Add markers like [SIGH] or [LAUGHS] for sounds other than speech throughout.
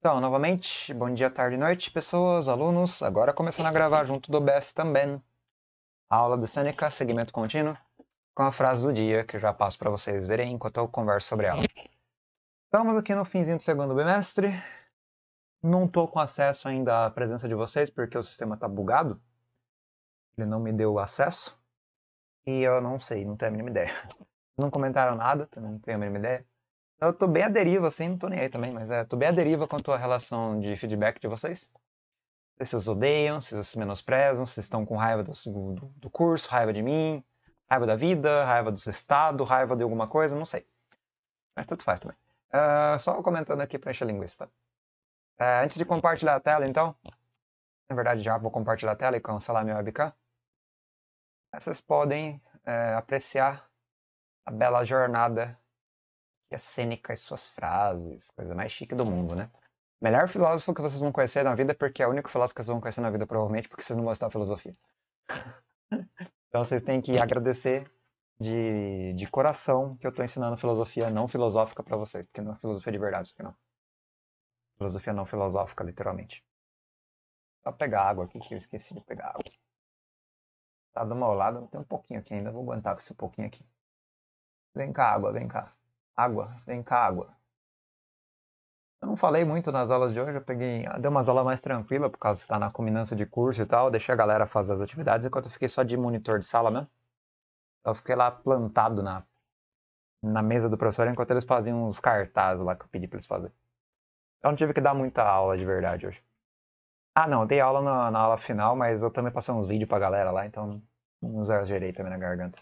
Então, novamente, bom dia, tarde e noite, pessoas, alunos. Agora começando a gravar junto do Best também. A aula do Seneca, segmento contínuo, com a frase do dia, que eu já passo para vocês verem enquanto eu converso sobre ela. Estamos aqui no finzinho do segundo bimestre. Não estou com acesso ainda à presença de vocês, porque o sistema está bugado. Ele não me deu acesso. E eu não sei, não tenho a mínima ideia. Não comentaram nada, também não tenho a mínima ideia. Eu tô bem à deriva, assim, não tô nem aí também, mas é, tô bem à deriva quanto à relação de feedback de vocês. Se vocês odeiam, se vocês menosprezam, se estão com raiva do, do, do, curso, raiva de mim, raiva da vida, raiva do estado, raiva de alguma coisa, não sei. Mas tanto faz também. Uh, só comentando aqui pra encher a linguiça, tá? Uh, antes de compartilhar a tela, então, na verdade já vou compartilhar a tela e cancelar meu webcam. Vocês podem uh, apreciar a bela jornada e a Sêneca e suas frases, coisa mais chique do mundo, né? Melhor filósofo que vocês vão conhecer na vida, porque é o único filósofo que vocês vão conhecer na vida, provavelmente, porque vocês não gostam da filosofia. [LAUGHS] então vocês têm que agradecer de, de coração que eu estou ensinando filosofia não filosófica para vocês, porque não é filosofia de verdade, isso não. Filosofia não filosófica, literalmente. Só pegar água aqui, que eu esqueci de pegar água. Tá do meu lado, tem um pouquinho aqui ainda, vou aguentar com esse pouquinho aqui. Vem cá, água, vem cá. Água, vem cá, água. Eu não falei muito nas aulas de hoje, eu peguei, dei umas aulas mais tranquila por causa que tá na combinância de curso e tal, deixei a galera fazer as atividades enquanto eu fiquei só de monitor de sala mesmo. Eu fiquei lá plantado na, na mesa do professor enquanto eles faziam uns cartazes lá que eu pedi para eles fazerem. Eu não tive que dar muita aula de verdade hoje. Ah, não, dei aula na, na aula final, mas eu também passei uns vídeos pra galera lá, então não exagerei também na garganta.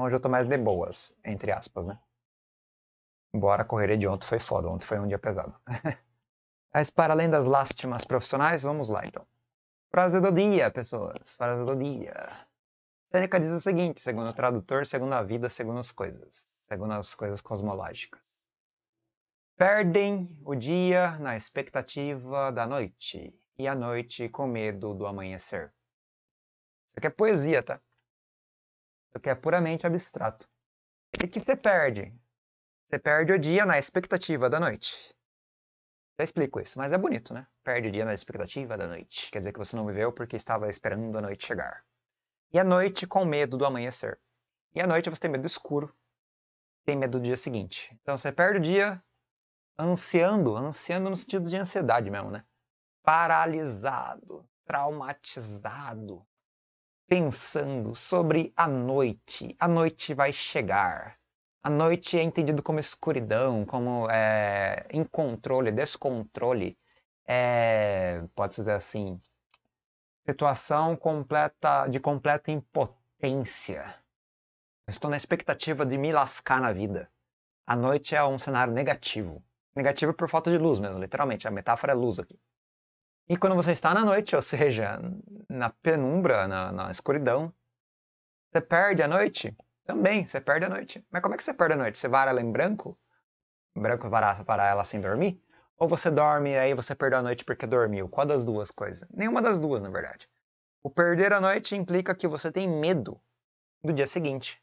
Hoje eu tô mais de boas, entre aspas, né? Embora a correria de ontem foi foda, ontem foi um dia pesado. [LAUGHS] Mas para além das lástimas profissionais, vamos lá então. Frase do dia, pessoas. Frase do dia. Sêneca diz o seguinte, segundo o tradutor, segundo a vida, segundo as coisas. Segundo as coisas cosmológicas. Perdem o dia na expectativa da noite e a noite com medo do amanhecer. Isso aqui é poesia, tá? Isso aqui é puramente abstrato. E que você perde? Você perde o dia na expectativa da noite. Já explico isso, mas é bonito, né? Perde o dia na expectativa da noite. Quer dizer que você não viveu porque estava esperando a noite chegar. E a noite com medo do amanhecer. E à noite você tem medo do escuro. Tem medo do dia seguinte. Então você perde o dia ansiando, ansiando no sentido de ansiedade mesmo, né? Paralisado, traumatizado, pensando sobre a noite. A noite vai chegar. A noite é entendido como escuridão, como é, incontrole, descontrole. É, pode dizer assim, situação completa de completa impotência. Estou na expectativa de me lascar na vida. A noite é um cenário negativo. Negativo por falta de luz mesmo, literalmente. A metáfora é luz aqui. E quando você está na noite, ou seja, na penumbra, na, na escuridão, você perde a noite também, você perde a noite. Mas como é que você perde a noite? Você vara ela em branco? Branco varar para ela sem dormir? Ou você dorme e aí você perdeu a noite porque dormiu? Qual das duas coisas? Nenhuma das duas, na verdade. O perder a noite implica que você tem medo do dia seguinte,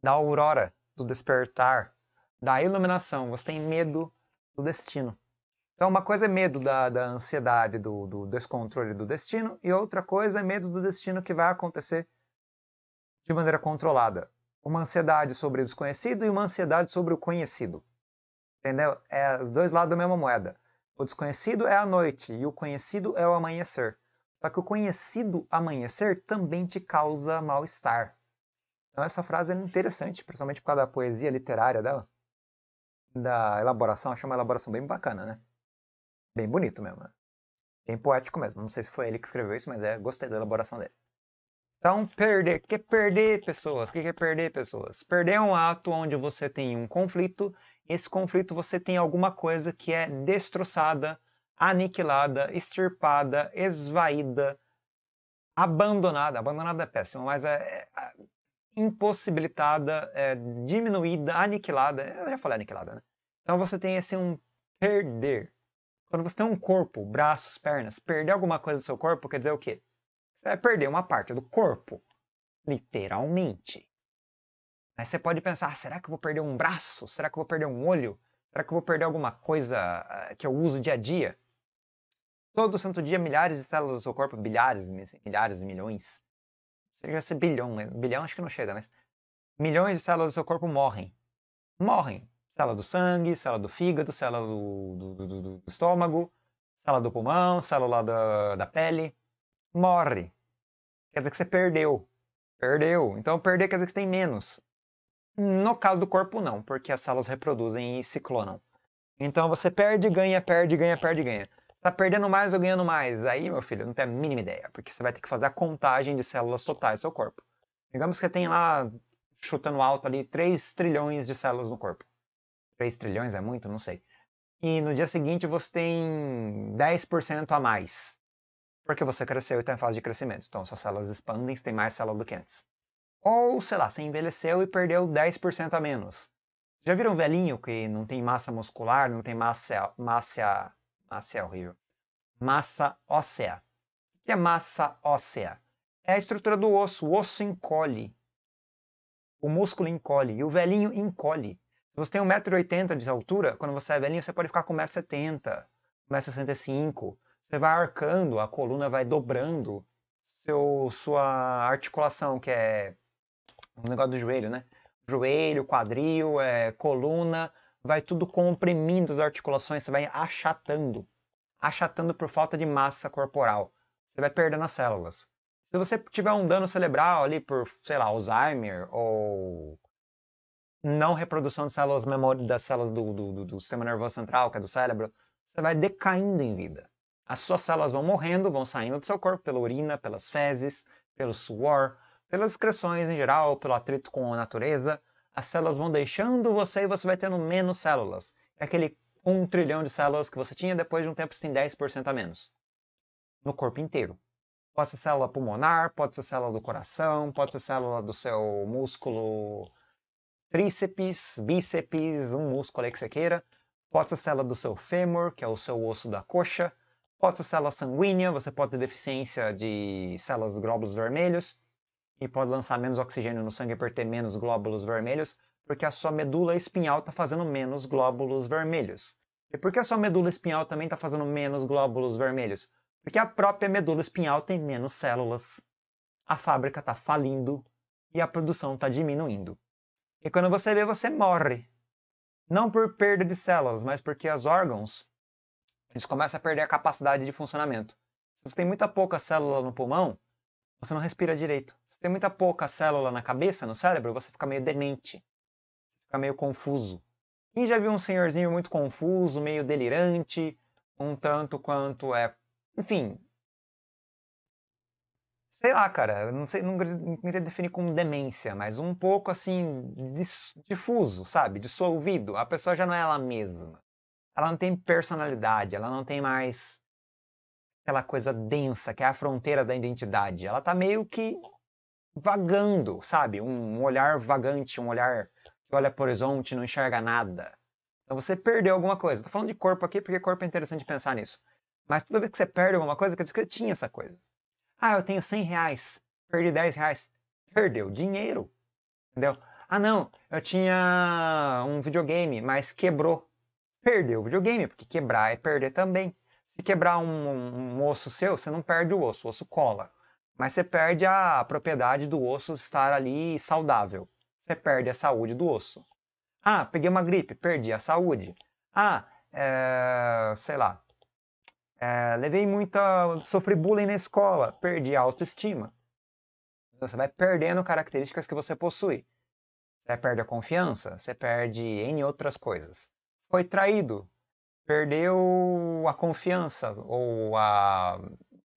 da aurora, do despertar, da iluminação. Você tem medo do destino. Então, uma coisa é medo da, da ansiedade, do, do descontrole do destino, e outra coisa é medo do destino que vai acontecer de maneira controlada uma ansiedade sobre o desconhecido e uma ansiedade sobre o conhecido. Entendeu? É os dois lados da mesma moeda. O desconhecido é a noite e o conhecido é o amanhecer. Só que o conhecido amanhecer também te causa mal-estar. Então essa frase é interessante, principalmente por causa da poesia literária dela. Da elaboração, acho uma elaboração bem bacana, né? Bem bonito mesmo. Né? Bem poético mesmo. Não sei se foi ele que escreveu isso, mas é, gostei da elaboração dele. Então, perder, que é perder pessoas? O que é perder pessoas? Perder é um ato onde você tem um conflito, esse conflito você tem alguma coisa que é destroçada, aniquilada, extirpada, esvaída, abandonada. Abandonada é péssimo, mas é, é, é impossibilitada, é, diminuída, aniquilada. Eu já falei aniquilada, né? Então você tem esse um perder. Quando você tem um corpo, braços, pernas, perder alguma coisa do seu corpo quer dizer o quê? Você vai perder uma parte do corpo. Literalmente. Mas você pode pensar: ah, será que eu vou perder um braço? Será que eu vou perder um olho? Será que eu vou perder alguma coisa ah, que eu uso dia a dia? Todo santo dia, milhares de células do seu corpo, bilhares, milhares, milhões. Seria esse bilhão, né, bilhão acho que não chega, mas. Milhões de células do seu corpo morrem. Morrem. Célula do sangue, célula do fígado, célula do, do, do, do estômago, célula do pulmão, célula da, da pele. Morre quer dizer que você perdeu. Perdeu. Então, perder quer dizer que você tem menos. No caso do corpo, não, porque as células reproduzem e se clonam. Então, você perde, ganha, perde, ganha, perde, ganha. Está perdendo mais ou ganhando mais? Aí, meu filho, não tem a mínima ideia, porque você vai ter que fazer a contagem de células totais do seu corpo. Digamos que tem lá, chutando alto ali, 3 trilhões de células no corpo. 3 trilhões é muito? Não sei. E no dia seguinte você tem 10% a mais porque você cresceu e está em fase de crescimento. Então, suas células expandem, você tem mais célula do que antes. Ou, sei lá, você envelheceu e perdeu 10% a menos. Já viram um velhinho que não tem massa muscular, não tem massa, massa, massa é horrível, massa óssea. O que é massa óssea? É a estrutura do osso. O osso encolhe. O músculo encolhe. E o velhinho encolhe. Se você tem 1,80m de altura, quando você é velhinho, você pode ficar com 1,70m, 1,65m você vai arcando, a coluna vai dobrando seu, sua articulação, que é o negócio do joelho, né? Joelho, quadril, é, coluna, vai tudo comprimindo as articulações, você vai achatando. Achatando por falta de massa corporal. Você vai perdendo as células. Se você tiver um dano cerebral ali por, sei lá, Alzheimer ou não reprodução de células memória das células do, do, do sistema nervoso central, que é do cérebro, você vai decaindo em vida. As suas células vão morrendo, vão saindo do seu corpo pela urina, pelas fezes, pelo suor, pelas excreções em geral, pelo atrito com a natureza. As células vão deixando você e você vai tendo menos células. É aquele 1 um trilhão de células que você tinha, depois de um tempo você tem 10% a menos. No corpo inteiro. Pode ser célula pulmonar, pode ser célula do coração, pode ser célula do seu músculo tríceps, bíceps, um músculo aí que você queira. Pode ser célula do seu fêmur, que é o seu osso da coxa. Pode ser célula sanguínea, você pode ter deficiência de células glóbulos vermelhos e pode lançar menos oxigênio no sangue por ter menos glóbulos vermelhos, porque a sua medula espinhal está fazendo menos glóbulos vermelhos. E por que a sua medula espinhal também está fazendo menos glóbulos vermelhos? Porque a própria medula espinhal tem menos células. A fábrica está falindo e a produção está diminuindo. E quando você vê, você morre. Não por perda de células, mas porque os órgãos eles começam a perder a capacidade de funcionamento. Se você tem muita pouca célula no pulmão, você não respira direito. Se você tem muita pouca célula na cabeça, no cérebro, você fica meio demente. Fica meio confuso. Quem já viu um senhorzinho muito confuso, meio delirante, um tanto quanto é. Enfim. Sei lá, cara, não, sei, não, não queria definir como demência, mas um pouco assim, dis, difuso, sabe? Dissolvido. A pessoa já não é ela mesma ela não tem personalidade, ela não tem mais aquela coisa densa que é a fronteira da identidade. Ela tá meio que vagando, sabe? Um olhar vagante, um olhar que olha para o horizonte, não enxerga nada. Então você perdeu alguma coisa. Tô falando de corpo aqui porque corpo é interessante pensar nisso. Mas toda vez que você perde alguma coisa, quer dizer que você tinha essa coisa. Ah, eu tenho 100 reais, perdi 10 reais. Perdeu dinheiro, entendeu? Ah, não, eu tinha um videogame, mas quebrou perder o videogame, porque quebrar é perder também. Se quebrar um, um, osso seu, você não perde o osso, o osso cola. Mas você perde a propriedade do osso estar ali saudável. Você perde a saúde do osso. Ah, peguei uma gripe, perdi a saúde. Ah, é, sei lá. É, levei muita. sofri bullying na escola, perdi a autoestima. Então, você vai perdendo características que você possui. Você perde a confiança, você perde em outras coisas foi traído, perdeu a confiança ou a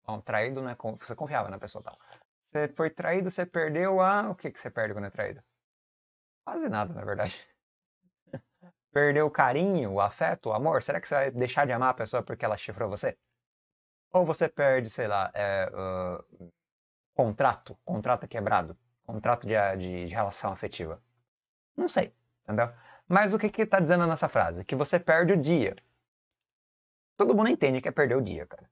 não, traído né você confiava na pessoa tal. Você foi traído, você perdeu a o que que você perde quando é traído? Quase nada, na verdade. [LAUGHS] perdeu o carinho, o afeto, o amor. Será que você vai deixar de amar a pessoa porque ela chifrou você? Ou você perde, sei lá, é, uh, contrato, contrato é quebrado, contrato de, de, de relação afetiva. Não sei, entendeu? Mas o que que tá dizendo nessa frase? Que você perde o dia. Todo mundo entende que é perder o dia, cara.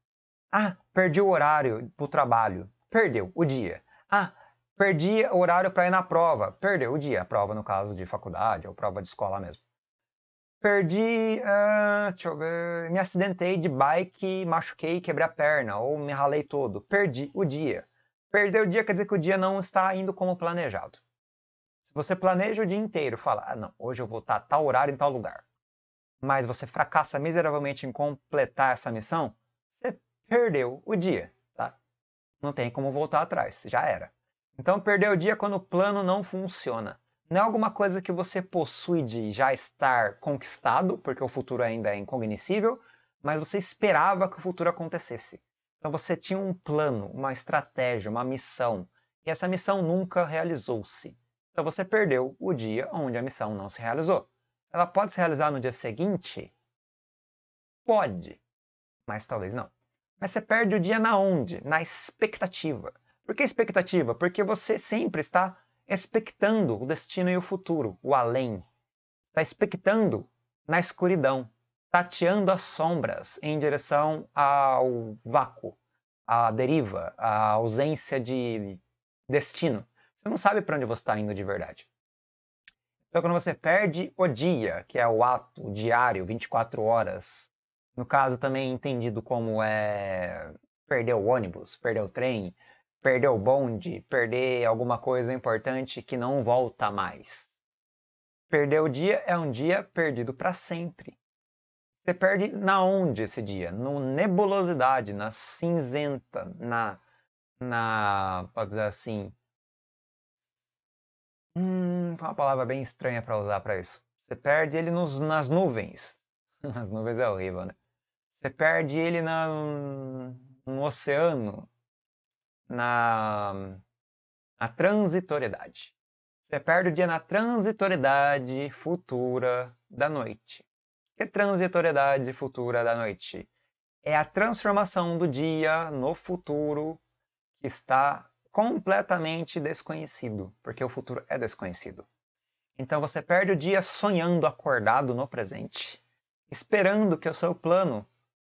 Ah, perdi o horário pro trabalho. Perdeu o dia. Ah, perdi o horário para ir na prova. Perdeu o dia. A prova, no caso, de faculdade ou prova de escola mesmo. Perdi, uh, deixa eu ver, me acidentei de bike, machuquei, quebrei a perna ou me ralei todo. Perdi o dia. Perder o dia quer dizer que o dia não está indo como planejado. Você planeja o dia inteiro, fala, ah, não, hoje eu vou estar a tal horário em tal lugar. Mas você fracassa miseravelmente em completar essa missão, você perdeu o dia, tá? Não tem como voltar atrás, já era. Então, perder o dia quando o plano não funciona. Não é alguma coisa que você possui de já estar conquistado, porque o futuro ainda é incognoscível, mas você esperava que o futuro acontecesse. Então você tinha um plano, uma estratégia, uma missão, e essa missão nunca realizou-se. Então você perdeu o dia onde a missão não se realizou. Ela pode se realizar no dia seguinte? Pode, mas talvez não. Mas você perde o dia na onde? Na expectativa. Por que expectativa? Porque você sempre está expectando o destino e o futuro, o além. Está expectando na escuridão, tateando as sombras em direção ao vácuo, à deriva, à ausência de destino. Você não sabe para onde você está indo de verdade. Então, quando você perde o dia, que é o ato diário, 24 horas, no caso também é entendido como é perder o ônibus, perder o trem, perder o bonde, perder alguma coisa importante que não volta mais. Perder o dia é um dia perdido para sempre. Você perde na onde esse dia? No nebulosidade, na cinzenta, na, na, pode dizer assim, Hum, uma palavra bem estranha para usar para isso. Você perde ele nos, nas nuvens. [LAUGHS] Nas nuvens é horrível, né? Você perde ele na, no oceano, na, na transitoriedade. Você perde o dia na transitoriedade futura da noite. O que é transitoriedade futura da noite? É a transformação do dia no futuro que está completamente desconhecido, porque o futuro é desconhecido. Então você perde o dia sonhando acordado no presente, esperando que o seu plano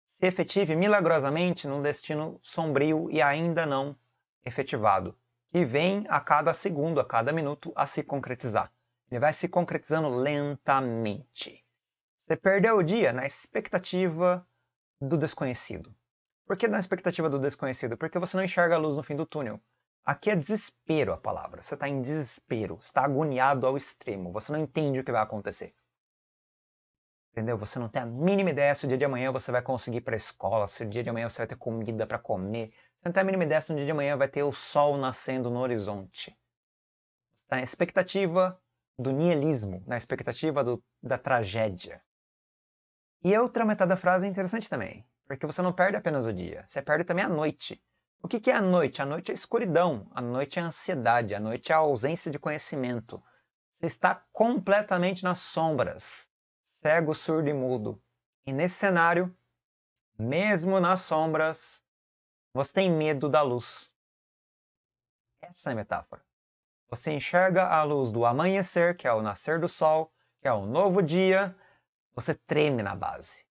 se efetive milagrosamente num destino sombrio e ainda não efetivado, que vem a cada segundo, a cada minuto a se concretizar. Ele vai se concretizando lentamente. Você perdeu o dia na expectativa do desconhecido. Por que na expectativa do desconhecido? Porque você não enxerga a luz no fim do túnel. Aqui é desespero a palavra. Você está em desespero, está agoniado ao extremo, você não entende o que vai acontecer. Entendeu? Você não tem a mínima ideia se o dia de amanhã você vai conseguir ir para a escola, se o dia de amanhã você vai ter comida para comer. Você não tem a mínima ideia se o dia de amanhã vai ter o sol nascendo no horizonte. Você está na expectativa do nihilismo, na expectativa do, da tragédia. E a outra metade da frase é interessante também, porque você não perde apenas o dia, você perde também a noite. O que, que é a noite? A noite é a escuridão, a noite é a ansiedade, a noite é a ausência de conhecimento. Você está completamente nas sombras, cego, surdo e mudo. E nesse cenário, mesmo nas sombras, você tem medo da luz. Essa é a metáfora. Você enxerga a luz do amanhecer, que é o nascer do sol, que é o novo dia, você treme na base.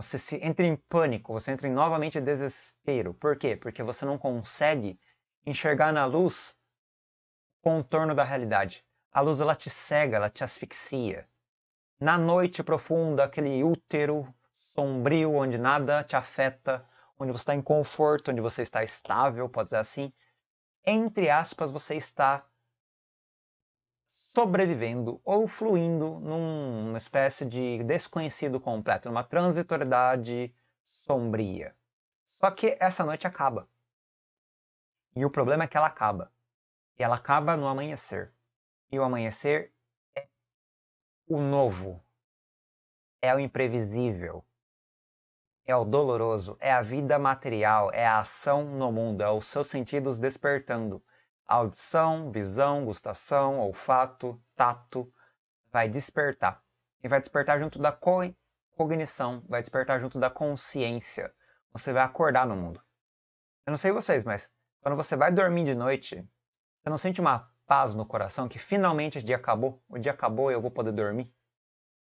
Você se entra em pânico, você entra em novamente em desespero. Por quê? Porque você não consegue enxergar na luz o contorno da realidade. A luz ela te cega, ela te asfixia. Na noite profunda, aquele útero sombrio onde nada te afeta, onde você está em conforto, onde você está estável, pode dizer assim, entre aspas, você está sobrevivendo ou fluindo numa espécie de desconhecido completo, numa transitoriedade sombria. Só que essa noite acaba. E o problema é que ela acaba. E ela acaba no amanhecer. E o amanhecer é o novo, é o imprevisível, é o doloroso, é a vida material, é a ação no mundo, é os seus sentidos despertando audição, visão, gustação, olfato, tato, vai despertar. E vai despertar junto da co cognição, vai despertar junto da consciência. Você vai acordar no mundo. Eu não sei vocês, mas quando você vai dormir de noite, você não sente uma paz no coração que finalmente o dia acabou, o dia acabou e eu vou poder dormir?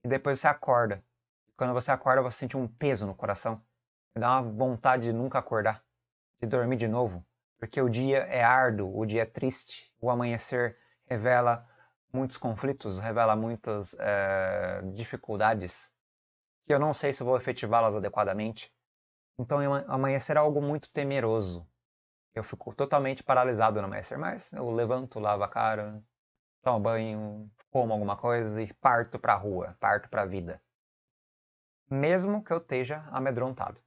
E depois você acorda. E quando você acorda, você sente um peso no coração. Dá uma vontade de nunca acordar, de dormir de novo porque o dia é árduo, o dia é triste, o amanhecer revela muitos conflitos, revela muitas é, dificuldades que eu não sei se vou efetivá-las adequadamente. Então, amanhecer é algo muito temeroso. Eu fico totalmente paralisado no amanhecer, mas eu levanto, lavo a cara, tomo banho, como alguma coisa e parto para a rua, parto para a vida. Mesmo que eu esteja amedrontado.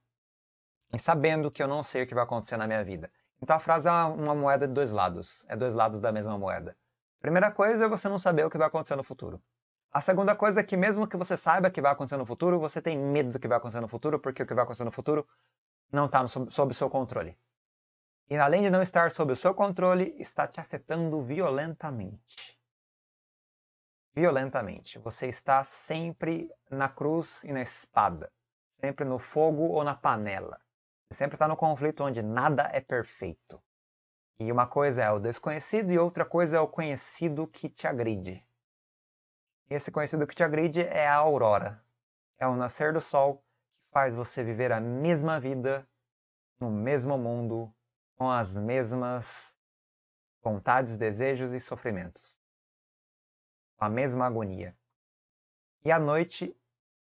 E sabendo que eu não sei o que vai acontecer na minha vida. Então a frase é uma, uma moeda de dois lados, é dois lados da mesma moeda. Primeira coisa é você não saber o que vai acontecer no futuro. A segunda coisa é que mesmo que você saiba o que vai acontecer no futuro, você tem medo do que vai acontecer no futuro, porque o que vai acontecer no futuro não está sob seu controle. E além de não estar sob o seu controle, está te afetando violentamente. Violentamente. Você está sempre na cruz e na espada, sempre no fogo ou na panela sempre está no conflito onde nada é perfeito. E uma coisa é o desconhecido e outra coisa é o conhecido que te agride. Esse conhecido que te agride é a aurora. É o nascer do sol que faz você viver a mesma vida, no mesmo mundo, com as mesmas vontades, desejos e sofrimentos. Com a mesma agonia. E à noite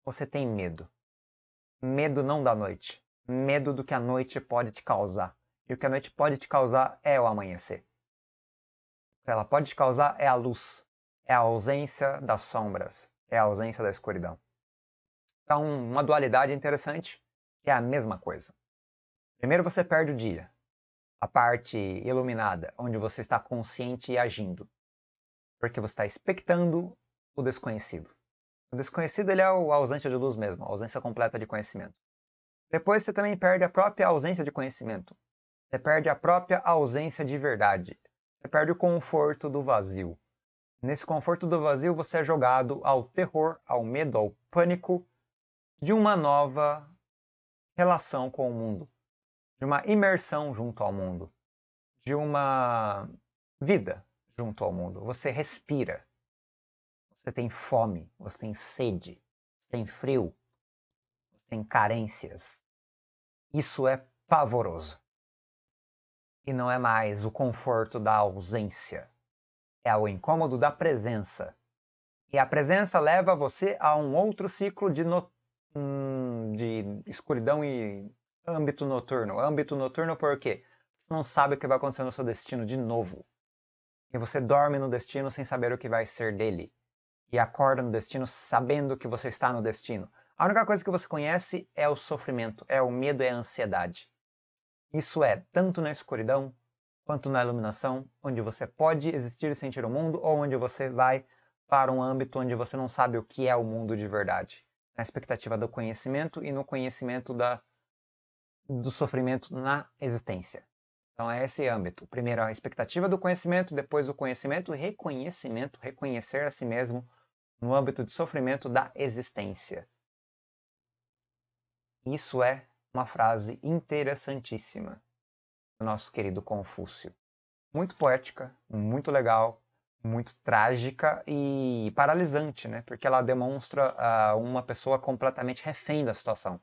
você tem medo. Medo não da noite medo do que a noite pode te causar. E o que a noite pode te causar é o amanhecer. O que ela pode te causar é a luz, é a ausência das sombras, é a ausência da escuridão. Então, uma dualidade interessante é a mesma coisa. Primeiro você perde o dia, a parte iluminada, onde você está consciente e agindo, porque você está expectando o desconhecido. O desconhecido ele é a ausência de luz mesmo, a ausência completa de conhecimento. Depois você também perde a própria ausência de conhecimento. Você perde a própria ausência de verdade. Você perde o conforto do vazio. Nesse conforto do vazio, você é jogado ao terror, ao medo, ao pânico de uma nova relação com o mundo, de uma imersão junto ao mundo, de uma vida junto ao mundo. Você respira, você tem fome, você tem sede, você tem frio, têm carências. Isso é pavoroso. E não é mais o conforto da ausência, é o incômodo da presença. E a presença leva você a um outro ciclo de, no... Hum, de escuridão e âmbito noturno. Âmbito noturno por quê? Você não sabe o que vai acontecer no seu destino de novo. E você dorme no destino sem saber o que vai ser dele. E acorda no destino sabendo que você está no destino. A única coisa que você conhece é o sofrimento, é o medo, é a ansiedade. Isso é tanto na escuridão quanto na iluminação, onde você pode existir e sentir o mundo, ou onde você vai para um âmbito onde você não sabe o que é o mundo de verdade. Na expectativa do conhecimento e no conhecimento da, do sofrimento na existência. Então é esse âmbito. Primeiro a expectativa do conhecimento, depois o conhecimento, reconhecimento, reconhecer a si mesmo no âmbito de sofrimento da existência. Isso é uma frase interessantíssima do nosso querido Confúcio. Muito poética, muito legal, muito trágica e paralisante, né? Porque ela demonstra uh, uma pessoa completamente refém da situação,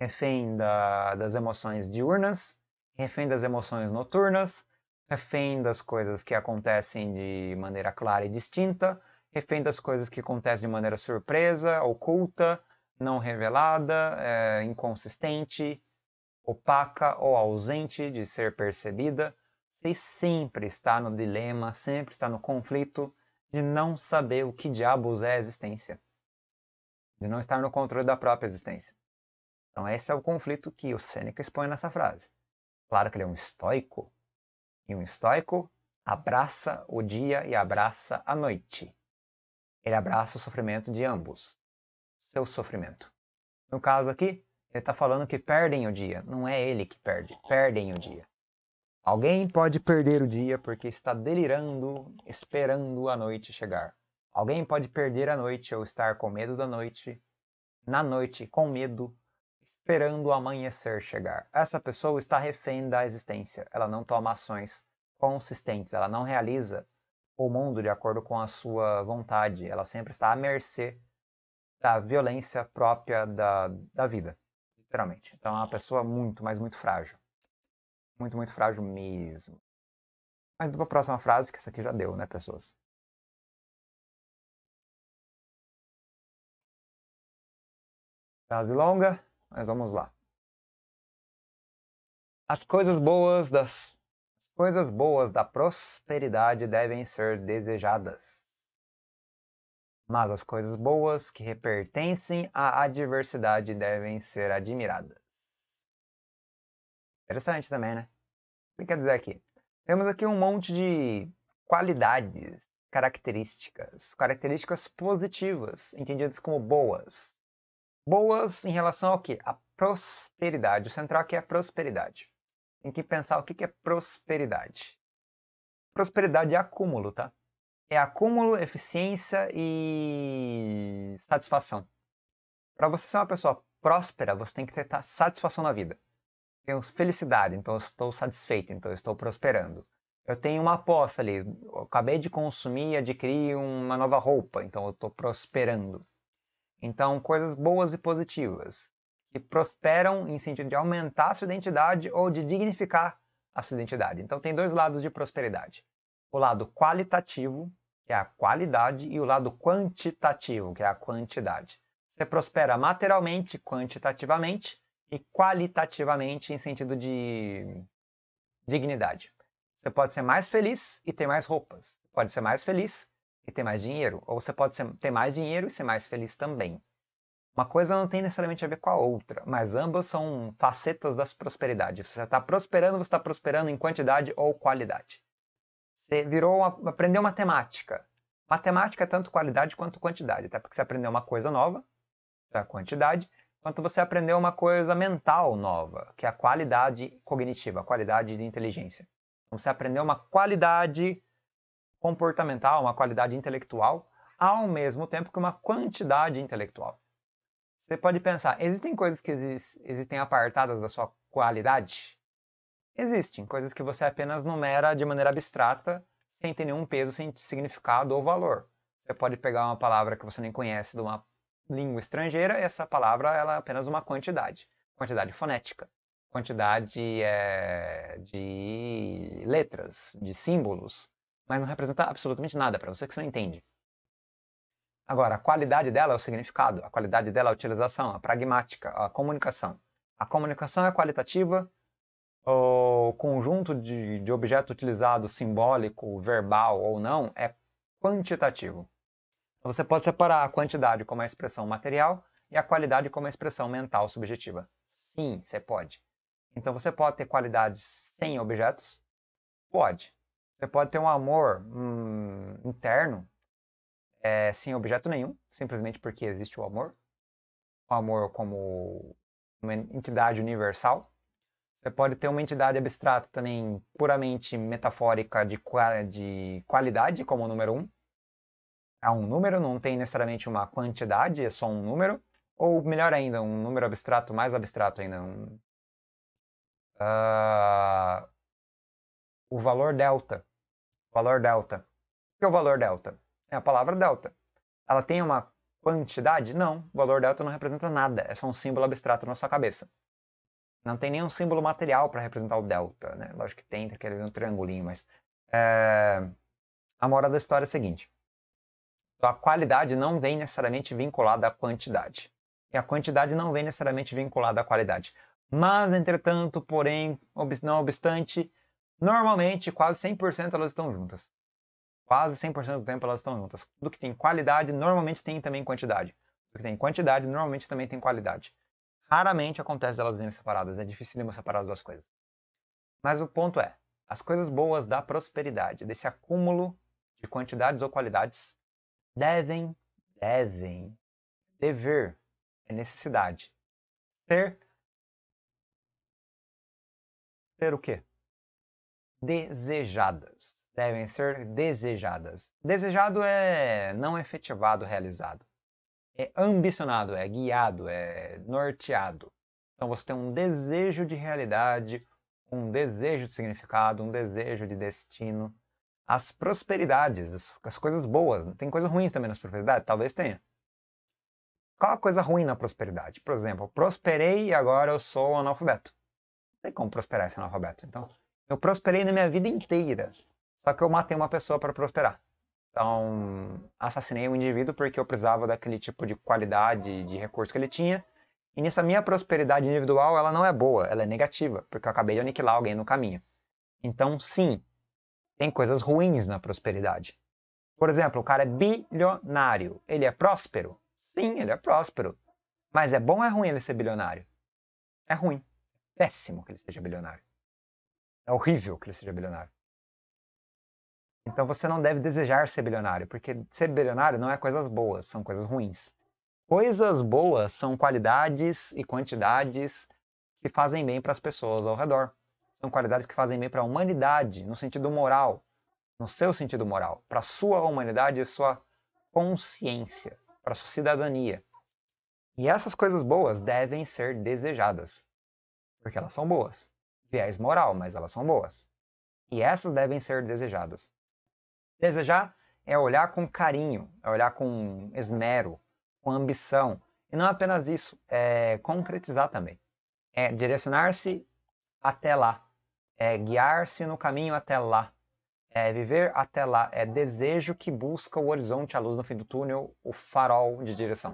refém da, das emoções diurnas, refém das emoções noturnas, refém das coisas que acontecem de maneira clara e distinta, refém das coisas que acontecem de maneira surpresa, oculta, não revelada, é, inconsistente, opaca ou ausente de ser percebida, você sempre está no dilema, sempre está no conflito de não saber o que diabos é a existência, de não estar no controle da própria existência. Então, esse é o conflito que o Sêneca expõe nessa frase. Claro que ele é um estoico, e um estoico abraça o dia e abraça a noite. Ele abraça o sofrimento de ambos seu é sofrimento. No caso aqui, ele está falando que perdem o dia. Não é ele que perde, perdem o dia. Alguém pode perder o dia porque está delirando, esperando a noite chegar. Alguém pode perder a noite ou estar com medo da noite, na noite com medo, esperando o amanhecer chegar. Essa pessoa está refém da existência. Ela não toma ações consistentes, ela não realiza o mundo de acordo com a sua vontade. Ela sempre está à mercê da violência própria da, da vida, literalmente. Então é uma pessoa muito, mas muito frágil. Muito, muito frágil mesmo. Mas para a próxima frase, que essa aqui já deu, né, pessoas? Frase longa, mas vamos lá. As coisas boas das coisas boas da prosperidade devem ser desejadas mas as coisas boas que pertencem à adversidade devem ser admiradas. Interessante também, né? O que quer dizer aqui? Temos aqui um monte de qualidades, características, características positivas, entendidas como boas. Boas em relação ao quê? A prosperidade. O central aqui é a prosperidade. Tem que pensar o que é prosperidade. Prosperidade é acúmulo, tá? é acúmulo, eficiência e satisfação. Para você ser uma pessoa próspera, você tem que ter satisfação na vida. Tenho felicidade, então eu estou satisfeito, então eu estou prosperando. Eu tenho uma aposta ali, acabei de consumir e adquirir uma nova roupa, então eu estou prosperando. Então, coisas boas e positivas, que prosperam em sentido de aumentar a sua identidade ou de dignificar a sua identidade. Então, tem dois lados de prosperidade o lado qualitativo, que é a qualidade, e o lado quantitativo, que é a quantidade. Você prospera materialmente, quantitativamente e qualitativamente em sentido de dignidade. Você pode ser mais feliz e ter mais roupas. pode ser mais feliz e ter mais dinheiro. Ou você pode ser, ter mais dinheiro e ser mais feliz também. Uma coisa não tem necessariamente a ver com a outra, mas ambas são facetas da prosperidade. Você está prosperando, você está prosperando em quantidade ou qualidade. Você virou uma, aprendeu matemática. Matemática é tanto qualidade quanto quantidade, até porque você aprendeu uma coisa nova, que é a quantidade, quanto você aprendeu uma coisa mental nova, que é a qualidade cognitiva, a qualidade de inteligência. Então, você aprendeu uma qualidade comportamental, uma qualidade intelectual, ao mesmo tempo que uma quantidade intelectual. Você pode pensar, existem coisas que existem apartadas da sua qualidade? existem, coisas que você apenas numera de maneira abstrata, sem ter nenhum peso, sem significado ou valor. Você pode pegar uma palavra que você nem conhece de uma língua estrangeira, e essa palavra ela é apenas uma quantidade, quantidade fonética, quantidade é, de letras, de símbolos, mas não representa absolutamente nada para você que você não entende. Agora, a qualidade dela é o significado, a qualidade dela é a utilização, a pragmática, a comunicação. A comunicação é qualitativa, conjunto de, de objeto utilizado simbólico, verbal ou não é quantitativo. Então, você pode separar a quantidade como a expressão material e a qualidade como a expressão mental subjetiva. Sim, você pode. Então você pode ter qualidades sem objetos? Pode. Você pode ter um amor hum, interno é, sem objeto nenhum, simplesmente porque existe o amor. O amor como uma entidade universal. Você pode ter uma entidade abstrata também puramente metafórica de, de qualidade como o número 1. Um. É um número, não tem necessariamente uma quantidade, é só um número. Ou melhor ainda, um número abstrato, mais abstrato ainda. Um... Uh... O valor delta. O valor delta. O que é o valor delta? É a palavra delta. Ela tem uma quantidade? Não. O valor delta não representa nada. É só um símbolo abstrato na sua cabeça. Não tem nenhum símbolo material para representar o delta, né? Lógico que tem, tá querendo um triangulinho, mas. É... A moral da história é a seguinte: a qualidade não vem necessariamente vinculada à quantidade. E a quantidade não vem necessariamente vinculada à qualidade. Mas, entretanto, porém, não obstante, normalmente quase 100% elas estão juntas. Quase 100% do tempo elas estão juntas. Tudo que tem qualidade normalmente tem também quantidade. Tudo que tem quantidade normalmente também tem qualidade. Raramente acontece delas virem separadas, é difícil de separadas as duas coisas. Mas o ponto é, as coisas boas da prosperidade, desse acúmulo de quantidades ou qualidades, devem, devem, dever, é necessidade, ser, ser o quê? Desejadas. Devem ser desejadas. Desejado é não efetivado, realizado é ambicionado, é guiado, é norteado. Então você tem um desejo de realidade, um desejo de significado, um desejo de destino. As prosperidades, as, coisas boas, tem coisas ruins também nas prosperidades? Talvez tenha. Qual a coisa ruim na prosperidade? Por exemplo, prosperei e agora eu sou analfabeto. Não tem como prosperar esse analfabeto. Então, eu prosperei na minha vida inteira, só que eu matei uma pessoa para prosperar. Então, assassinei um indivíduo porque eu precisava daquele tipo de qualidade, de recurso que ele tinha. E nessa minha prosperidade individual, ela não é boa, ela é negativa, porque eu acabei de aniquilar alguém no caminho. Então, sim, tem coisas ruins na prosperidade. Por exemplo, o cara é bilionário, ele é próspero? Sim, ele é próspero. Mas é bom ou é ruim ele ser bilionário? É ruim. É péssimo que ele seja bilionário. É horrível que ele seja bilionário. Então você não deve desejar ser bilionário, porque ser bilionário não é coisas boas, são coisas ruins. Coisas boas são qualidades e quantidades que fazem bem para as pessoas ao redor. São qualidades que fazem bem para a humanidade, no sentido moral, no seu sentido moral, para a sua humanidade e sua consciência, para a sua cidadania. E essas coisas boas devem ser desejadas, porque elas são boas. Viés moral, mas elas são boas. E essas devem ser desejadas. Desejar é olhar com carinho, é olhar com esmero, com ambição. E não é apenas isso, é concretizar também. É direcionar-se até lá. É guiar-se no caminho até lá. É viver até lá. É desejo que busca o horizonte, a luz no fim do túnel, o farol de direção.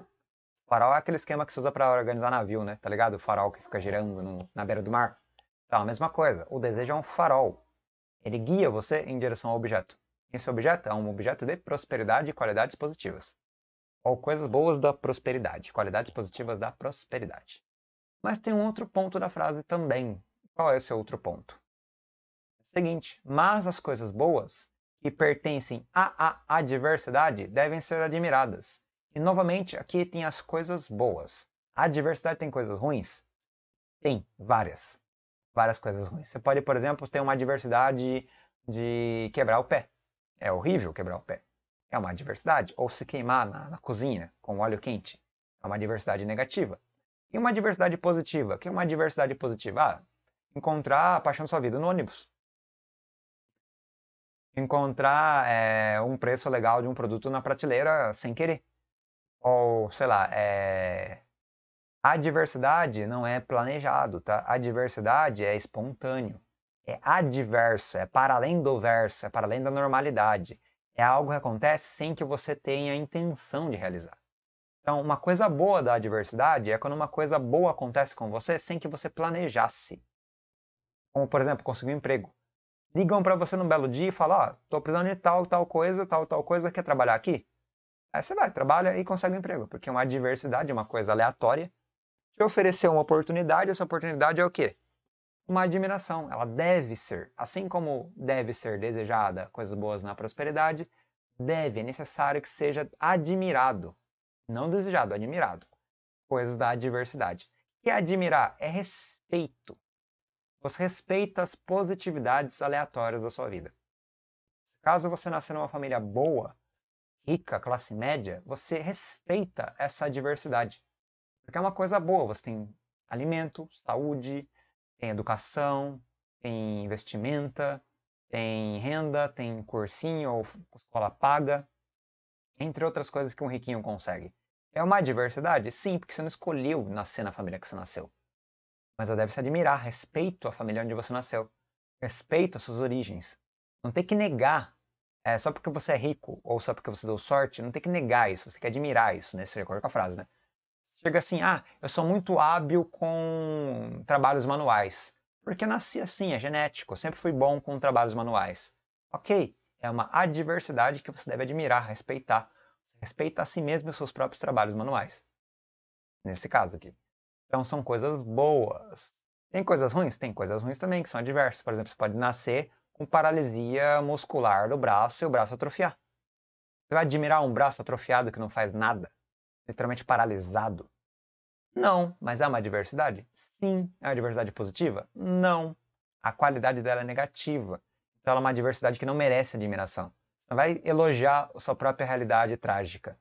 O farol é aquele esquema que se usa para organizar navio, né? Tá ligado? O farol que fica girando no, na beira do mar. Então, a mesma coisa. O desejo é um farol. Ele guia você em direção ao objeto. Esse objeto é um objeto de prosperidade e qualidades positivas. Ou coisas boas da prosperidade, qualidades positivas da prosperidade. Mas tem um outro ponto da frase também. Qual é esse outro ponto? É seguinte, mas as coisas boas que pertencem à adversidade devem ser admiradas. E novamente, aqui tem as coisas boas. A adversidade tem coisas ruins? Tem, várias. Várias coisas ruins. Você pode, por exemplo, ter uma adversidade de quebrar o pé. É horrível quebrar o pé. É uma adversidade. Ou se queimar na, na cozinha com óleo quente. É uma adversidade negativa. E uma adversidade positiva? O que é uma adversidade positiva? Ah, encontrar a paixão da sua vida no ônibus. Encontrar é, um preço legal de um produto na prateleira sem querer. Ou, sei lá, é... a adversidade não é planejado, tá? A adversidade é espontâneo é adverso, é para além do verso, é para além da normalidade. É algo que acontece sem que você tenha a intenção de realizar. Então, uma coisa boa da adversidade é quando uma coisa boa acontece com você sem que você planejasse. Como, por exemplo, conseguir um emprego. Ligam para você num belo dia e falam: Ó, oh, tô precisando de tal, tal coisa, tal, tal coisa, quer trabalhar aqui? Aí você vai, trabalha e consegue um emprego, porque uma adversidade é uma coisa aleatória. Te oferecer uma oportunidade, essa oportunidade é o quê? uma admiração, ela deve ser. Assim como deve ser desejada coisas boas na prosperidade, deve, é necessário que seja admirado, não desejado, admirado, coisas da adversidade. E admirar é respeito. Você respeita as positividades aleatórias da sua vida. Caso você nasça numa família boa, rica, classe média, você respeita essa adversidade. Porque é uma coisa boa, você tem alimento, saúde, tem educação, tem investimento, tem renda, tem cursinho ou escola paga, entre outras coisas que um riquinho consegue. É uma diversidade? Sim, porque você não escolheu nascer na família que você nasceu. Mas ela deve se admirar, respeito à família onde você nasceu, respeito às suas origens. Não tem que negar, é, só porque você é rico ou só porque você deu sorte, não tem que negar isso, você tem que admirar isso, né? Você recorda com a frase, né? chega assim, ah, eu sou muito hábil com trabalhos manuais. Porque nasci assim, é genético, sempre fui bom com trabalhos manuais. Ok, é uma adversidade que você deve admirar, respeitar. Respeita a si mesmo e os seus próprios trabalhos manuais. Nesse caso aqui. Então são coisas boas. Tem coisas ruins? Tem coisas ruins também, que são adversas. Por exemplo, você pode nascer com paralisia muscular do braço e o braço atrofiar. Você vai admirar um braço atrofiado que não faz nada? Literalmente paralisado? Não. Mas há uma diversidade? Sim. É uma diversidade positiva? Não. A qualidade dela é negativa. Então ela é uma diversidade que não merece admiração. Você vai elogiar a sua própria realidade trágica.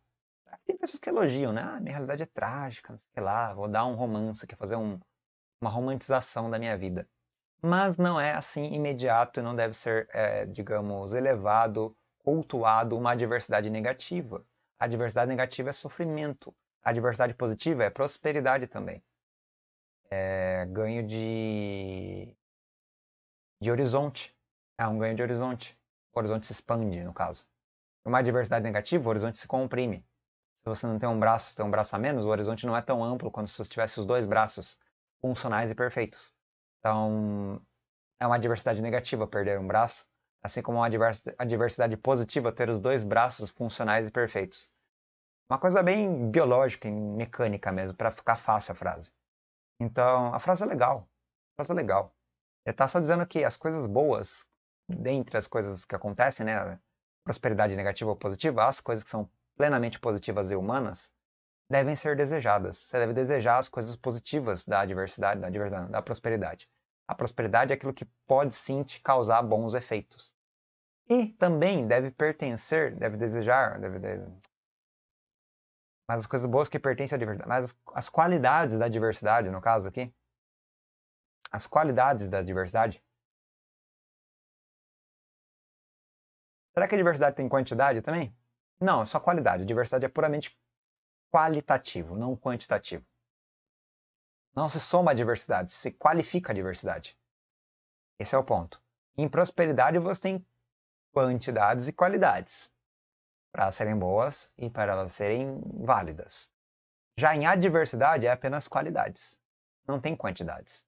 Tem pessoas que elogiam, né? Ah, minha realidade é trágica, não sei lá, vou dar um romance, quer fazer um, uma romantização da minha vida. Mas não é assim imediato e não deve ser, é, digamos, elevado, cultuado uma adversidade negativa. A adversidade negativa é sofrimento. A diversidade positiva é prosperidade também. É ganho de, de horizonte. É um ganho de horizonte. O horizonte se expande, no caso. Uma diversidade negativa, o horizonte se comprime. Se você não tem um braço, tem um braço a menos, o horizonte não é tão amplo quanto se você tivesse os dois braços funcionais e perfeitos. Então, é uma diversidade negativa perder um braço, assim como é uma diversidade positiva ter os dois braços funcionais e perfeitos. Uma coisa bem biológica e mecânica mesmo, para ficar fácil a frase. Então, a frase é legal. A frase é legal. Ele está só dizendo que as coisas boas, dentre as coisas que acontecem, né? Prosperidade negativa ou positiva, as coisas que são plenamente positivas e humanas devem ser desejadas. Você deve desejar as coisas positivas da adversidade, da, adversidade, da prosperidade. A prosperidade é aquilo que pode sim te causar bons efeitos. E também deve pertencer, deve desejar, deve, mas as coisas boas que pertencem à diversidade, mas as, qualidades da diversidade, no caso aqui, as qualidades da diversidade. Será que a diversidade tem quantidade também? Não, é só qualidade. A diversidade é puramente qualitativo, não quantitativo. Não se soma a diversidade, se qualifica a diversidade. Esse é o ponto. Em prosperidade você tem quantidades e qualidades para serem boas e para elas serem válidas. Já em adversidade é apenas qualidades, não tem quantidades.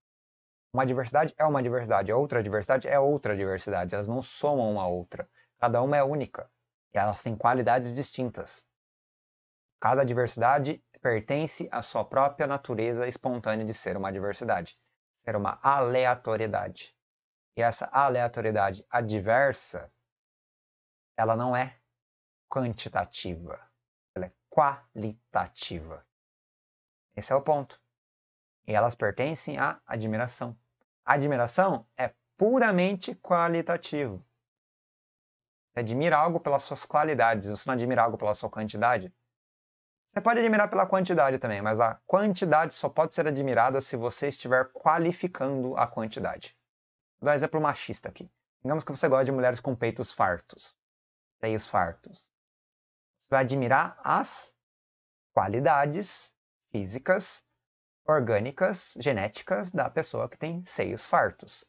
Uma diversidade é uma diversidade, outra diversidade é outra diversidade, elas não somam uma a outra. Cada uma é única e elas têm qualidades distintas. Cada diversidade pertence à sua própria natureza espontânea de ser uma diversidade, ser uma aleatoriedade. E essa aleatoriedade adversa, ela não é quantitativa, ela é qualitativa. Esse é o ponto. E elas pertencem à admiração. A admiração é puramente qualitativo. Você admira algo pelas suas qualidades, você não admira algo pela sua quantidade. Você pode admirar pela quantidade também, mas a quantidade só pode ser admirada se você estiver qualificando a quantidade. Vou dar um exemplo machista aqui. Digamos que você gosta de mulheres com peitos fartos, seios fartos vai admirar as qualidades físicas, orgânicas, genéticas da pessoa que tem seios fartos.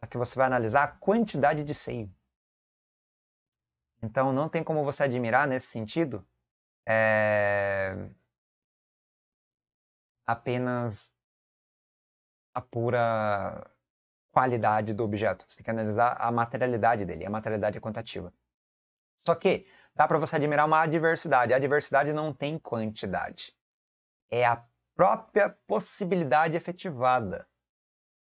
Só que você vai analisar a quantidade de seio. Então não tem como você admirar nesse sentido é... apenas a pura qualidade do objeto. Você tem que analisar a materialidade dele, a materialidade quantitativa. Só que dá para você admirar uma adversidade. A adversidade não tem quantidade. É a própria possibilidade efetivada.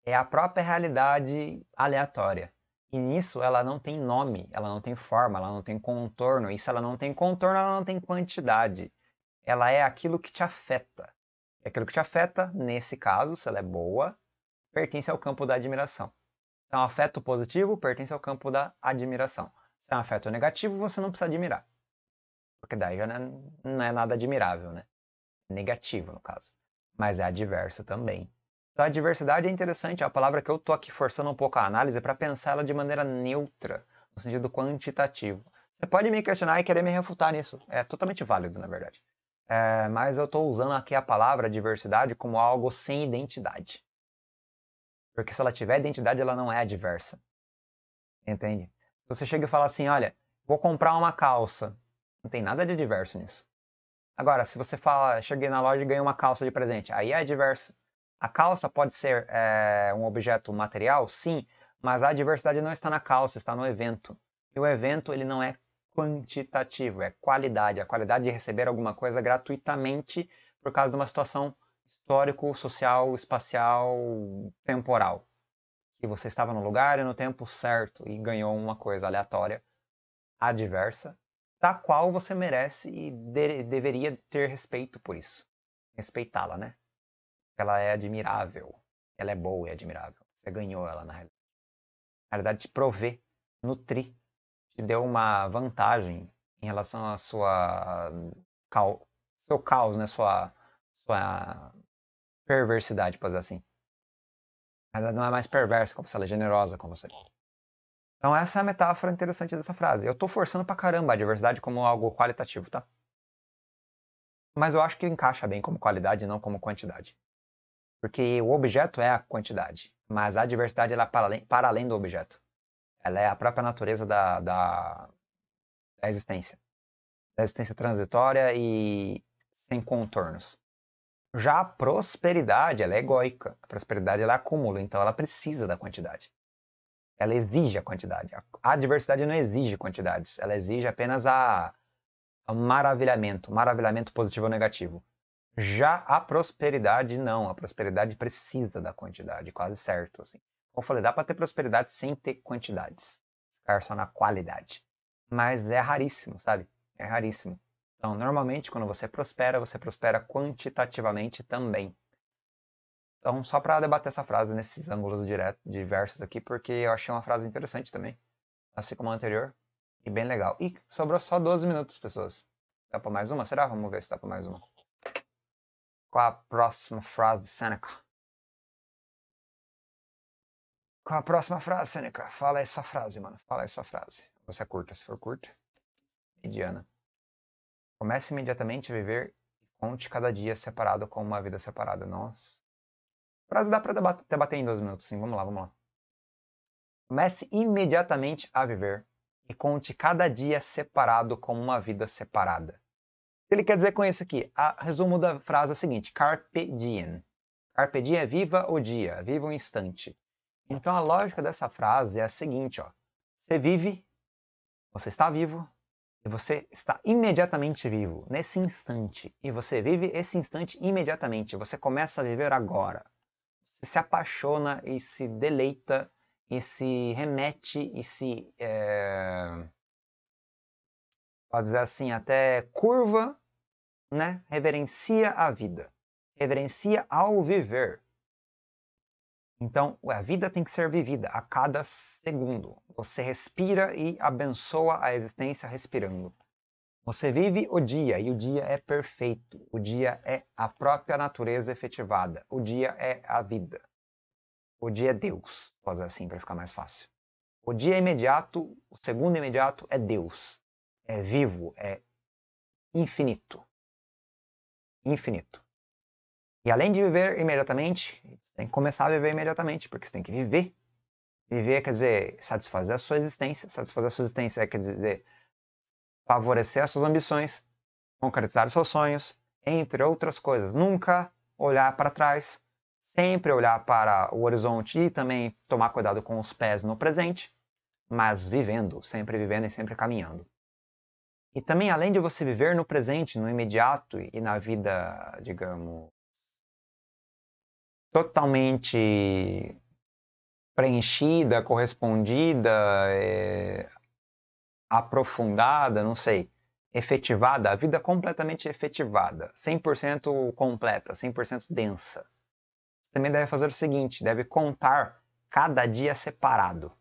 É a própria realidade aleatória. E nisso ela não tem nome, ela não tem forma, ela não tem contorno. E se ela não tem contorno, ela não tem quantidade. Ela é aquilo que te afeta. E é aquilo que te afeta, nesse caso, se ela é boa, pertence ao campo da admiração. Então, afeto positivo pertence ao campo da admiração. Se é um afeto negativo, você não precisa admirar. Porque daí já não é, não é nada admirável, né? É negativo, no caso. Mas é adverso também. Então, a diversidade é interessante, é a palavra que eu tô aqui forçando um pouco a análise para pensar ela de maneira neutra, no sentido quantitativo. Você pode me questionar e querer me refutar nisso. É totalmente válido, na verdade. É, mas eu estou usando aqui a palavra diversidade como algo sem identidade. Porque se ela tiver identidade, ela não é adversa Entende? Você chega e fala assim: olha, vou comprar uma calça. Não tem nada de diverso nisso. Agora, se você fala, cheguei na loja e ganhei uma calça de presente, aí é diverso. A calça pode ser é, um objeto material, sim, mas a diversidade não está na calça, está no evento. E o evento ele não é quantitativo, é qualidade. A qualidade de receber alguma coisa gratuitamente por causa de uma situação histórico, social, espacial, temporal que você estava no lugar e no tempo certo e ganhou uma coisa aleatória, adversa, da qual você merece e de deveria ter respeito por isso. Respeitá-la, né? Ela é admirável. Ela é boa e admirável. Você ganhou ela, na realidade. Na realidade, te provê, nutri, te deu uma vantagem em relação à sua seu caos, né? Sua, sua perversidade, por dizer assim. Mas ela não é mais perversa com você, ela é generosa com você. Então essa é a metáfora interessante dessa frase. Eu estou forçando pra caramba a diversidade como algo qualitativo, tá? Mas eu acho que encaixa bem como qualidade e não como quantidade. Porque o objeto é a quantidade, mas a diversidade ela é para além, para além do objeto. Ela é a própria natureza da, da, da existência. Da existência transitória e sem contornos. Já a prosperidade, ela é egóica. A prosperidade ela acumula, então ela precisa da quantidade. Ela exige a quantidade. A adversidade não exige quantidades, ela exige apenas a, a maravilhamento, maravilhamento positivo ou negativo. Já a prosperidade não, a prosperidade precisa da quantidade, quase certo assim. Como eu falei, dá para ter prosperidade sem ter quantidades, ficar só na qualidade. Mas é raríssimo, sabe? É raríssimo. Então, normalmente, quando você prospera, você prospera quantitativamente também. Então, só para debater essa frase nesses ângulos direto, diversos aqui, porque eu achei uma frase interessante também, assim como a anterior, e bem legal. E sobrou só 12 minutos, pessoas. Dá para mais uma? Será? Vamos ver se dá para mais uma. Qual a próxima frase de Seneca? Qual a próxima frase, Seneca? Fala aí sua frase, mano. Fala aí sua frase. Você é curta, se for curta. Mediana. Comece imediatamente a viver e conte cada dia separado com uma vida separada. Nossa. prazo dá para debater em dois minutos, sim. Vamos lá, vamos lá. Comece imediatamente a viver e conte cada dia separado como uma vida separada. Ele quer dizer com isso aqui, a, resumo da frase é o seguinte: carpe diem. Carpe diem é viva o dia, viva o instante. Então a lógica dessa frase é a seguinte, ó: você vive, você está vivo, e você está imediatamente vivo, nesse instante. E você vive esse instante imediatamente. Você começa a viver agora. Você se apaixona e se deleita e se remete e se. É... Pode dizer assim, até curva, né? Reverencia a vida. Reverencia ao viver. Então, a vida tem que ser vivida a cada segundo. Você respira e abençoa a existência respirando. Você vive o dia e o dia é perfeito. O dia é a própria natureza efetivada. O dia é a vida. O dia é Deus, pode assim para ficar mais fácil. O dia é imediato, o segundo imediato é Deus. É vivo, é infinito. Infinito. E além de viver imediatamente, você tem que começar a viver imediatamente, porque você tem que viver. Viver quer dizer satisfazer a sua existência, satisfazer a sua existência quer dizer favorecer as suas ambições, concretizar os seus sonhos, entre outras coisas. Nunca olhar para trás, sempre olhar para o horizonte e também tomar cuidado com os pés no presente, mas vivendo, sempre vivendo e sempre caminhando. E também, além de você viver no presente, no imediato e na vida, digamos, totalmente preenchida, correspondida, é, aprofundada, não sei, efetivada, a vida completamente efetivada, 100% completa, 100% densa. Você também deve fazer o seguinte, deve contar cada dia separado.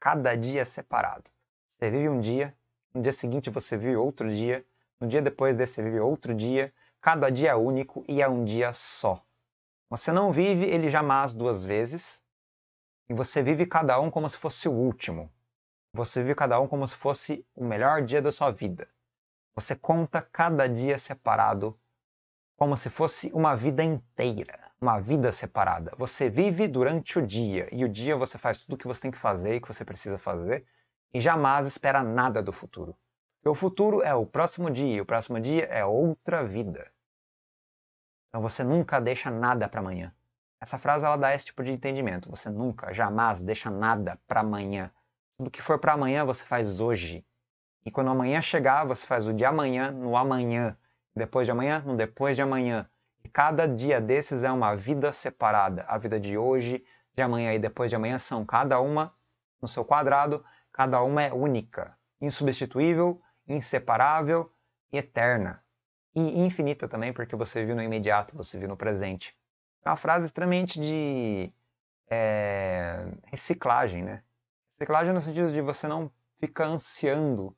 Cada dia separado. Você vive um dia, no dia seguinte você vive outro dia, no dia depois desse você vive outro dia, cada dia é único e é um dia só. Você não vive ele jamais duas vezes, e você vive cada um como se fosse o último. Você vive cada um como se fosse o melhor dia da sua vida. Você conta cada dia separado, como se fosse uma vida inteira, uma vida separada. Você vive durante o dia, e o dia você faz tudo o que você tem que fazer e que você precisa fazer, e jamais espera nada do futuro. Porque o futuro é o próximo dia, e o próximo dia é outra vida. Então você nunca deixa nada para amanhã. Essa frase ela dá esse tipo de entendimento. Você nunca, jamais deixa nada para amanhã. Tudo que for para amanhã você faz hoje. E quando amanhã chegar, você faz o de amanhã no amanhã, depois de amanhã no depois de amanhã. E cada dia desses é uma vida separada. A vida de hoje, de amanhã e depois de amanhã são cada uma no seu quadrado, cada uma é única, insubstituível, inseparável e eterna. E infinita também, porque você viu no imediato, você viu no presente. É uma frase extremamente de é, reciclagem, né? Reciclagem no sentido de você não fica ansiando,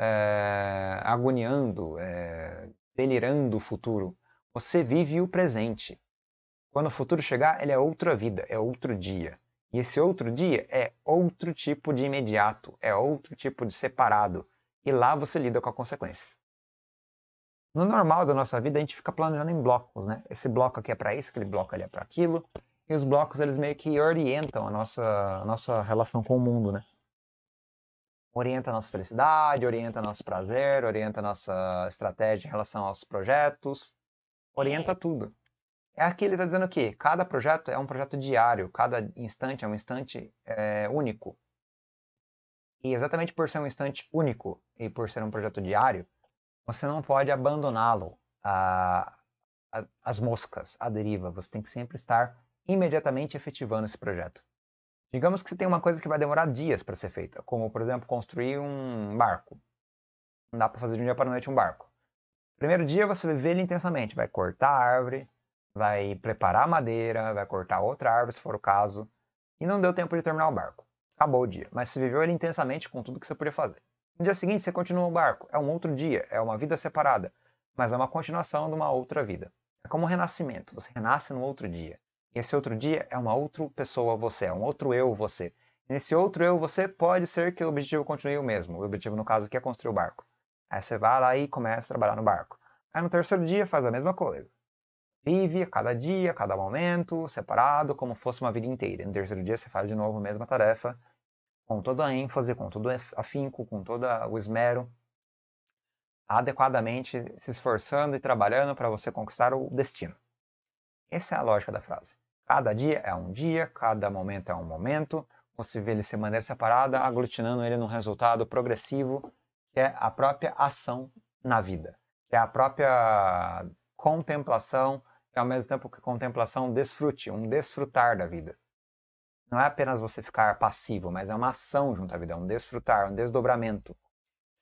é, agoniando, é, delirando o futuro. Você vive o presente. Quando o futuro chegar, ele é outra vida, é outro dia. E esse outro dia é outro tipo de imediato, é outro tipo de separado. E lá você lida com a consequência. No normal da nossa vida, a gente fica planejando em blocos, né? Esse bloco aqui é para isso, aquele bloco ali é para aquilo. E os blocos, eles meio que orientam a nossa, a nossa relação com o mundo, né? Orienta a nossa felicidade, orienta nosso prazer, orienta a nossa estratégia em relação aos projetos, orienta tudo. É aqui ele está dizendo que cada projeto é um projeto diário, cada instante é um instante é, único. E exatamente por ser um instante único e por ser um projeto diário, você não pode abandoná-lo às moscas, à deriva. Você tem que sempre estar imediatamente efetivando esse projeto. Digamos que você tem uma coisa que vai demorar dias para ser feita, como, por exemplo, construir um barco. Não dá para fazer de um dia para a noite um barco. Primeiro dia você vai ver ele intensamente, vai cortar a árvore, vai preparar madeira, vai cortar outra árvore, se for o caso, e não deu tempo de terminar o barco. Acabou o dia, mas você viveu ele intensamente com tudo que você podia fazer. No dia seguinte você continua o barco, é um outro dia, é uma vida separada, mas é uma continuação de uma outra vida. É como o renascimento, você renasce no outro dia. Esse outro dia é uma outra pessoa você, é um outro eu você. Nesse outro eu você pode ser que o objetivo continue o mesmo. O objetivo, no caso, que é construir o barco. Aí você vai lá e começa a trabalhar no barco. Aí no terceiro dia faz a mesma coisa. Vive cada dia, cada momento, separado, como fosse uma vida inteira. No terceiro dia você faz de novo a mesma tarefa com toda a ênfase, com todo o afinco, com todo o esmero, adequadamente se esforçando e trabalhando para você conquistar o destino. Essa é a lógica da frase. Cada dia é um dia, cada momento é um momento, você vê ele se maneira separada, aglutinando ele num resultado progressivo, que é a própria ação na vida, que é a própria contemplação, que é ao mesmo tempo que contemplação desfrute, um desfrutar da vida não é apenas você ficar passivo, mas é uma ação junto à vida, é um desfrutar, um desdobramento.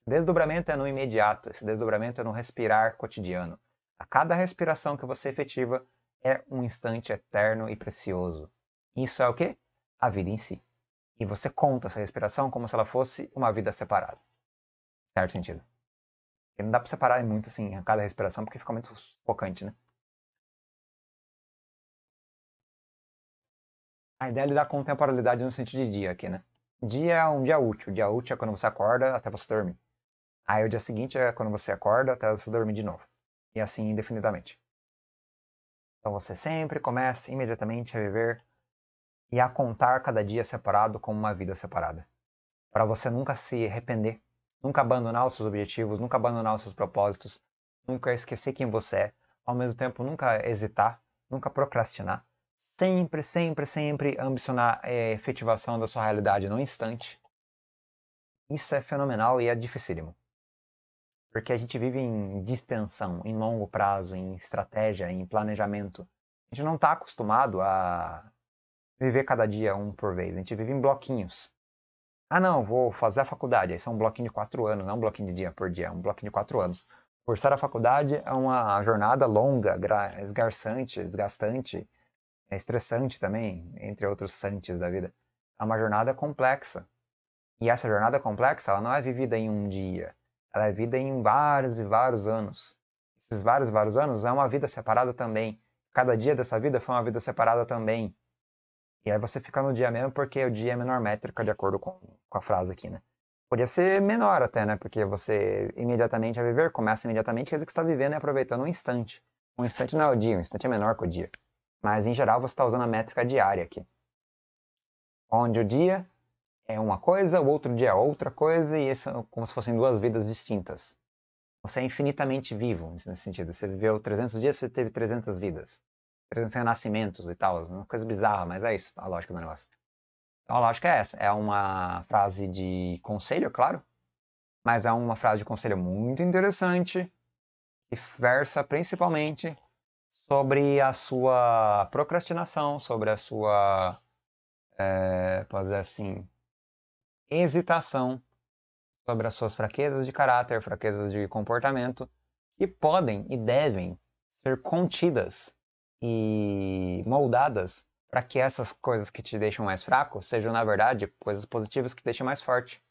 Desdobramento é no imediato, esse desdobramento é no respirar cotidiano. A cada respiração que você efetiva é um instante eterno e precioso. Isso é o quê? A vida em si. E você conta essa respiração como se ela fosse uma vida separada. Certo sentido? não dá para separar muito assim a cada respiração, porque fica muito sufocante, né? A ideia é lidar com temporalidade no sentido de dia aqui, né? Dia é um dia útil. Dia útil é quando você acorda até você dormir. Aí o dia seguinte é quando você acorda até você dormir de novo. E assim indefinidamente. Então você sempre começa imediatamente a viver e a contar cada dia separado como uma vida separada. Para você nunca se arrepender, nunca abandonar os seus objetivos, nunca abandonar os seus propósitos, nunca esquecer quem você é, ao mesmo tempo nunca hesitar, nunca procrastinar, sempre, sempre, sempre ambicionar a eh, efetivação da sua realidade no instante. Isso é fenomenal e é dificílimo. Porque a gente vive em distensão, em longo prazo, em estratégia, em planejamento. A gente não está acostumado a viver cada dia um por vez. A gente vive em bloquinhos. Ah, não, vou fazer a faculdade. Isso é um bloquinho de quatro anos, não é um bloquinho de dia por dia, é um bloquinho de quatro anos. Cursar a faculdade é uma jornada longa, esgarçante, desgastante, é estressante também, entre outros santos da vida. É uma jornada complexa. E essa jornada complexa, ela não é vivida em um dia. Ela é vivida em vários e vários anos. Esses vários e vários anos é uma vida separada também. Cada dia dessa vida foi uma vida separada também. E aí você fica no dia mesmo porque o dia é menor métrica, de acordo com, com a frase aqui, né? Podia ser menor até, né? Porque você imediatamente a viver, começa imediatamente, quer dizer que você está vivendo e aproveitando um instante. Um instante não é o dia, um instante é menor que o dia. Mas em geral você está usando a métrica diária aqui. Onde o dia é uma coisa, o outro dia é outra coisa, e isso é como se fossem duas vidas distintas. Você é infinitamente vivo nesse sentido. Você viveu 300 dias, você teve 300 vidas. 300 renascimentos e tal. Uma coisa bizarra, mas é isso tá? a lógica do negócio. Então a lógica é essa. É uma frase de conselho, claro. Mas é uma frase de conselho muito interessante. Que versa principalmente sobre a sua procrastinação, sobre a sua, é, eh, pode dizer assim, hesitação, sobre as suas fraquezas de caráter, fraquezas de comportamento, que podem e devem ser contidas e moldadas para que essas coisas que te deixam mais fraco sejam, na verdade, coisas positivas que te deixem mais forte,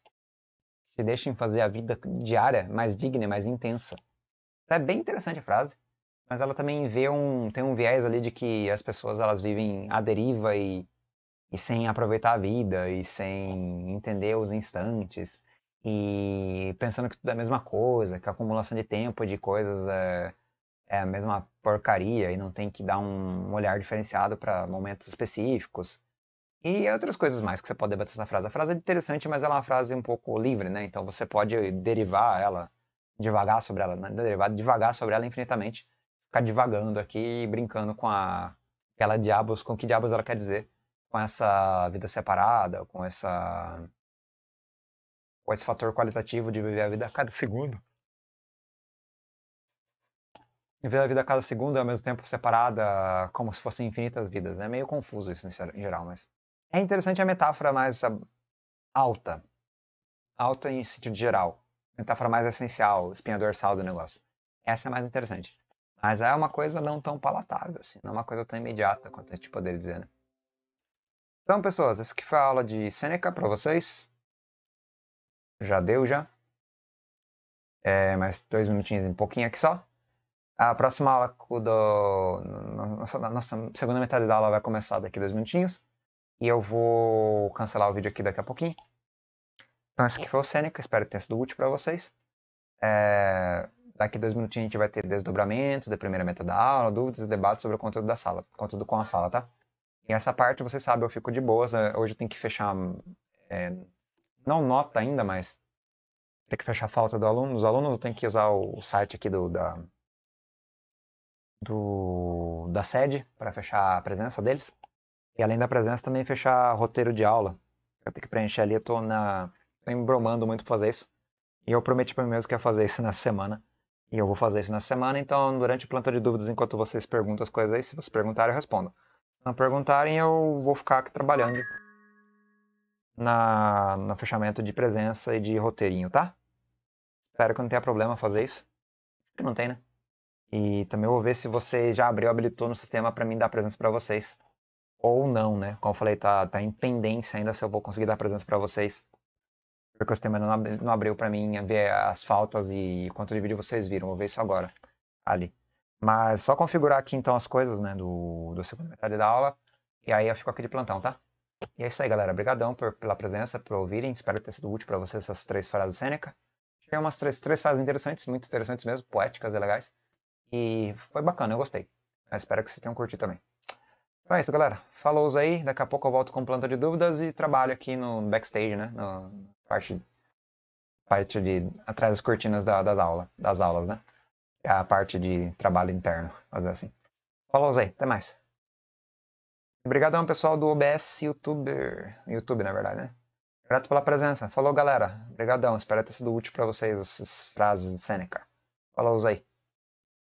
que te deixem fazer a vida diária mais digna e mais intensa. É bem interessante a frase mas ela também vê um tem um viés ali de que as pessoas elas vivem à deriva e, e sem aproveitar a vida e sem entender os instantes e pensando que tudo é a mesma coisa, que a acumulação de tempo e de coisas é, é a mesma porcaria e não tem que dar um olhar diferenciado para momentos específicos. E outras coisas mais que você pode debater essa frase. A frase é interessante, mas ela é uma frase um pouco livre, né? Então você pode derivar ela devagar sobre ela, né? derivar devagar sobre ela infinitamente ficar divagando aqui e brincando com a, aquela diabos, com que diabos ela quer dizer, com essa vida separada, com essa com esse fator qualitativo de viver a vida a cada segundo. Viver a vida a cada segundo e ao mesmo tempo separada, como se fossem infinitas vidas. É meio confuso isso em geral, mas é interessante a metáfora mais alta. Alta em sentido geral. Metáfora mais essencial, espinha dorsal do negócio. Essa é mais interessante. Mas é uma coisa não tão palatável, assim, não é uma coisa tão imediata quanto a gente poderia tipo dizer, né? Então, pessoas, essa aqui foi a aula de Seneca para vocês. Já deu, já. É, mais dois minutinhos, um pouquinho aqui só. A próxima aula do... Nossa, nossa segunda metade da aula vai começar daqui dois minutinhos. E eu vou cancelar o vídeo aqui daqui a pouquinho. Então, esse aqui foi o Seneca. Espero que tenha sido útil para vocês. É... Daqui dois minutinhos a gente vai ter desdobramento, da primeira meta da aula, dúvidas e debates sobre o conteúdo da sala, conteúdo com a sala, tá? E essa parte, você sabe, eu fico de boas. Eh, hoje eu tenho que fechar, é, não nota ainda, mas tem que fechar a falta do aluno. Os alunos têm que usar o site aqui do, da, do, da sede para fechar a presença deles. E além da presença, também fechar roteiro de aula. Eu tenho que preencher ali, eu tô, na, tô embromando muito pra fazer isso. E eu prometi para mim mesmo que ia fazer isso [LAUGHS] na semana. E eu vou fazer isso na semana, então durante o plantão de dúvidas, enquanto vocês perguntam as coisas aí, se vocês perguntarem, eu respondo. Se não perguntarem, eu vou ficar aqui trabalhando na, no fechamento de presença e de roteirinho, tá? Espero que não tenha problema fazer isso. que não tem, né? E também vou ver se vocês já abriu, habilitou no sistema para mim dar presença para vocês. Ou não, né? Como eu falei, tá, tá em pendência ainda se eu vou conseguir dar presença para vocês porque o sistema não abriu para mim ver as faltas e quanto de vídeo vocês viram. Vou ver isso agora, ali. Mas só configurar aqui então as coisas, né, do, do segundo metade da aula. E aí eu fico aqui de plantão, tá? E é isso aí, galera. Obrigadão por, pela presença, por ouvirem. Espero ter sido útil para vocês essas três frases Sêneca. Tinha umas três, três frases interessantes, muito interessantes mesmo, poéticas e legais. E foi bacana, eu gostei. espero que vocês tenham curtido também. Então é isso, galera. Falou aí. Daqui a pouco eu volto com planta de dúvidas e trabalho aqui no backstage, né? No, parte, parte de atrás das cortinas da, das, aulas das aulas, né? É a parte de trabalho interno, fazer assim. Falou, Zé, até mais. Obrigadão, pessoal do OBS YouTuber. YouTube, na verdade, né? Grato pela presença. Falou, galera. Obrigadão. Espero ter sido útil para vocês essas frases de Seneca. Falou, Zé.